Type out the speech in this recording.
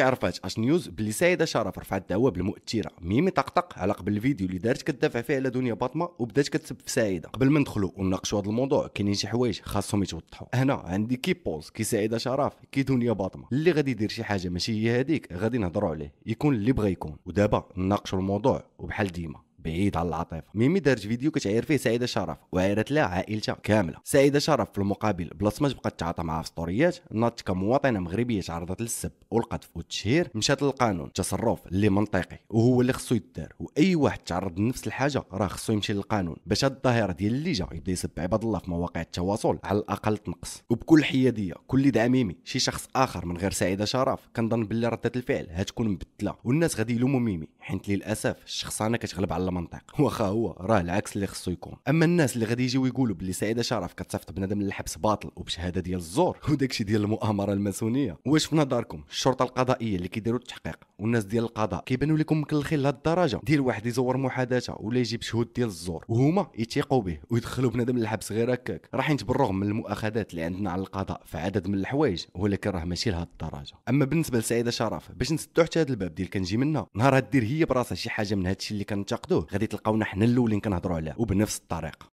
عرفات اش نيوز بلي سيده شرف رفعت دعوه بالمؤثره ميمي طقطق على قبل الفيديو اللي دارت كتدافع فيه على دنيا باطمه وبدات كتسب في سعيده قبل ما ندخلو ونناقشوا هذا الموضوع كاينين شي حوايج خاصهم يتوضحوا هنا عندي كي بوز كي سعيده شرف كي دنيا باطمه اللي غادي يدير شي حاجه ماشي هي هذيك غادي نهضروا عليه يكون اللي بغى يكون ودابا نناقشوا الموضوع وبحال ديما بعيد على العاطفه ميمي دارت فيديو كتعاير فيه سعيده شرف وعايرت لها عائلتها كامله سعيده شرف في المقابل بلاص ما تبقى تتعاطى معها في ستوريات ناضت كمواطنه مغربيه تعرضت للسب والقذف والتشهير مشات للقانون تصرف اللي منطقي وهو اللي خصو يدار واي واحد تعرض لنفس الحاجه راه خصو يمشي للقانون باش هاد الظاهره ديال اللي جا يبدا يسب عباد الله في مواقع التواصل على الاقل تنقص وبكل حياديه كل دعم ميمي شي شخص اخر من غير سعيده شرف كنظن باللي رده الفعل هتكون مبدله والناس غادي يلوموا ميمي حيت للاسف الشخصانه كتغلب على المنطق واخا هو راه العكس اللي خصو يكون اما الناس اللي غادي يجيو يقولوا بلي سعيده شرف كتصيفط بنادم للحبس باطل وبشهاده ديال الزور وداكشي ديال المؤامره الماسونيه واش في نظركم الشرطه القضائيه اللي كيديروا التحقيق والناس ديال القضاء كيبانوا لكم مكلخين لهاد الدرجه ديال واحد يزور محادثه ولا يجيب شهود ديال الزور وهما يتيقوا به ويدخلوا بنادم للحبس غير هكاك راه حيت بالرغم من المؤاخذات اللي عندنا على القضاء في عدد من الحوايج ولكن راه ماشي لهاد الدرجه اما بالنسبه لسعيده شرف باش نسدو حتى هذا الباب ديال كنجي منها نهار دير هي براسها شي حاجه من هادشي اللي كنتقدوه غادي تلقاونا حنا الاولين كنهضروا عليه وبنفس الطريقه